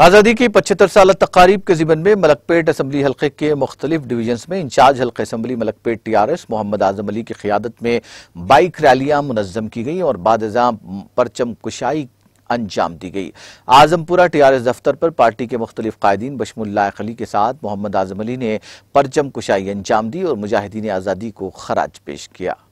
आज़ादी की पचहत्तर साल तकारीब के जिमन में मलकपेट असम्बली हल्के के मुख्तलिफ डिवीजन्स में इंचार्ज हल्के असम्बली मलकपेट टी आर एस मोहम्मद आजम अली की क्यादत में बाइक रैलियां मुनजम की गई और बाद परचम कुशाई अंजाम दी गई आजमपुरा टी आर एस दफ्तर पर पार्टी के मुख्तलिफ कायदीन बशमुल लायक अली के साथ मोहम्मद आजम अली ने परचम कुशाई अंजाम दी और मुजाहिदीन आज़ादी को खराज पेश किया